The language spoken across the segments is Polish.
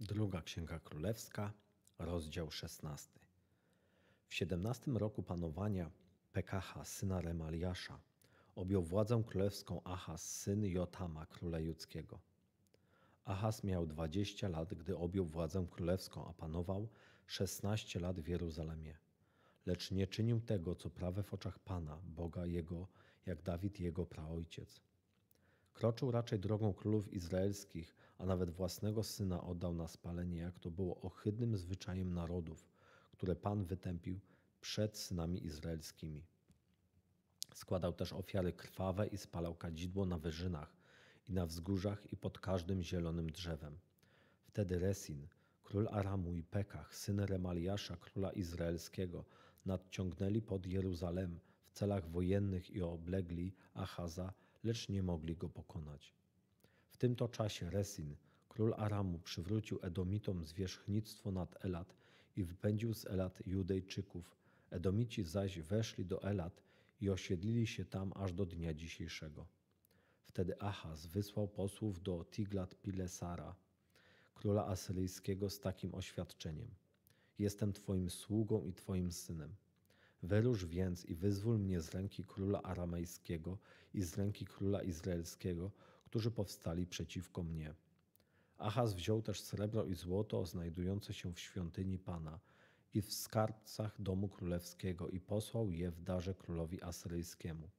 Druga Księga Królewska, rozdział 16. W 17 roku panowania Pekaha, syna Remaliasza, objął władzę królewską Ahas, syn Jotama, króla judzkiego. Ahas miał 20 lat, gdy objął władzę królewską, a panował 16 lat w Jeruzalemie. Lecz nie czynił tego, co prawe w oczach Pana, Boga jego, jak Dawid jego praojciec Kroczył raczej drogą królów izraelskich, a nawet własnego syna oddał na spalenie, jak to było ohydnym zwyczajem narodów, które Pan wytępił przed synami izraelskimi. Składał też ofiary krwawe i spalał kadzidło na wyżynach i na wzgórzach i pod każdym zielonym drzewem. Wtedy Resin, król Aramu i Pekach, syn Remaliasza, króla izraelskiego, nadciągnęli pod Jeruzalem w celach wojennych i oblegli Achaza, lecz nie mogli go pokonać. W tym to czasie Resin, król Aramu, przywrócił Edomitom zwierzchnictwo nad Elat i wypędził z Elat Judejczyków. Edomici zaś weszli do Elat i osiedlili się tam aż do dnia dzisiejszego. Wtedy Ahaz wysłał posłów do Tiglat-Pilesara, króla asyryjskiego, z takim oświadczeniem: Jestem Twoim sługą i Twoim synem. Wyrusz więc i wyzwól mnie z ręki króla aramejskiego i z ręki króla izraelskiego, którzy powstali przeciwko mnie. Achaz wziął też srebro i złoto znajdujące się w świątyni Pana i w skarbcach domu królewskiego i posłał je w darze królowi asyryjskiemu.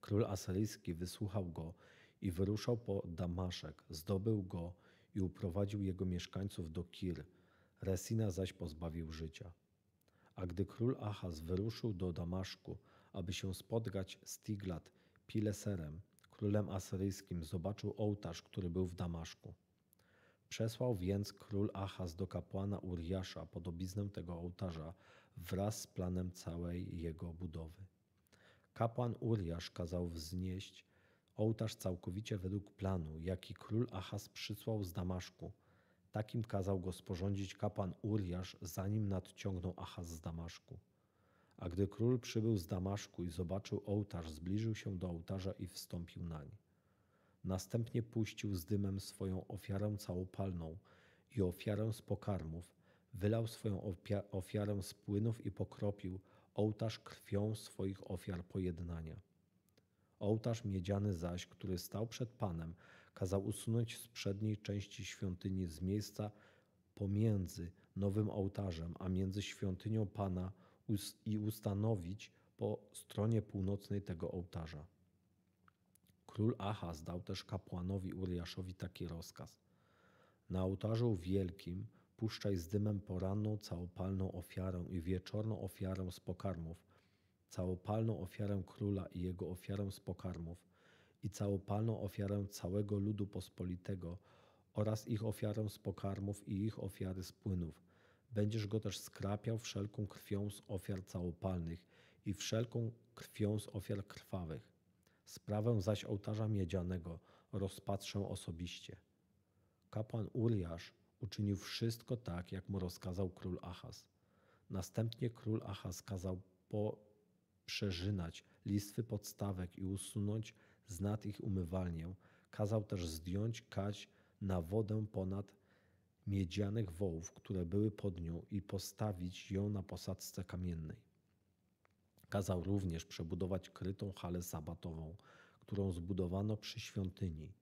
Król asyryjski wysłuchał go i wyruszał po Damaszek, zdobył go i uprowadził jego mieszkańców do Kir, Resina zaś pozbawił życia. A gdy król Achaz wyruszył do Damaszku, aby się spotkać z Tiglat Pileserem, królem asyryjskim, zobaczył ołtarz, który był w Damaszku. Przesłał więc król Achaz do kapłana Uriasza podobiznę tego ołtarza wraz z planem całej jego budowy. Kapłan Uriasz kazał wznieść ołtarz całkowicie według planu, jaki król Achaz przysłał z Damaszku – Takim kazał go sporządzić kapłan Uriasz, zanim nadciągnął Achaz z Damaszku. A gdy król przybył z Damaszku i zobaczył ołtarz, zbliżył się do ołtarza i wstąpił nań. Następnie puścił z dymem swoją ofiarę całopalną i ofiarę z pokarmów, wylał swoją ofiarę z płynów i pokropił ołtarz krwią swoich ofiar pojednania. Ołtarz miedziany zaś, który stał przed Panem, Kazał usunąć z przedniej części świątyni z miejsca pomiędzy nowym ołtarzem, a między świątynią Pana i ustanowić po stronie północnej tego ołtarza. Król Ahaz dał też kapłanowi Uriaszowi taki rozkaz. Na ołtarzu wielkim puszczaj z dymem poranną całopalną ofiarę i wieczorną ofiarę z pokarmów, całopalną ofiarę króla i jego ofiarę z pokarmów, i całopalną ofiarę całego ludu pospolitego oraz ich ofiarę z pokarmów i ich ofiary z płynów. Będziesz go też skrapiał wszelką krwią z ofiar całopalnych i wszelką krwią z ofiar krwawych. Sprawę zaś ołtarza miedzianego rozpatrzę osobiście. Kapłan Uriasz uczynił wszystko tak, jak mu rozkazał król Achaz. Następnie król Achaz kazał poprzeżynać listwy podstawek i usunąć znad ich umywalnię. Kazał też zdjąć kać na wodę ponad miedzianych wołów, które były pod nią i postawić ją na posadzce kamiennej. Kazał również przebudować krytą halę sabatową, którą zbudowano przy świątyni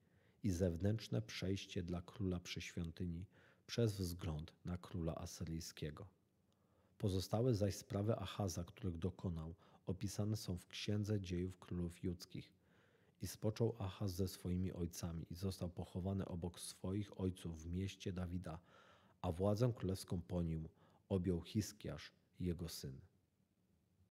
i zewnętrzne przejście dla króla przy świątyni przez wzgląd na króla asyryjskiego. Pozostałe zaś sprawy Achaza, których dokonał, opisane są w Księdze Dziejów Królów Judzkich – i spoczął Ahaz ze swoimi ojcami i został pochowany obok swoich ojców w mieście Dawida, a władzę królewską po nim objął Hiskiasz, jego syn.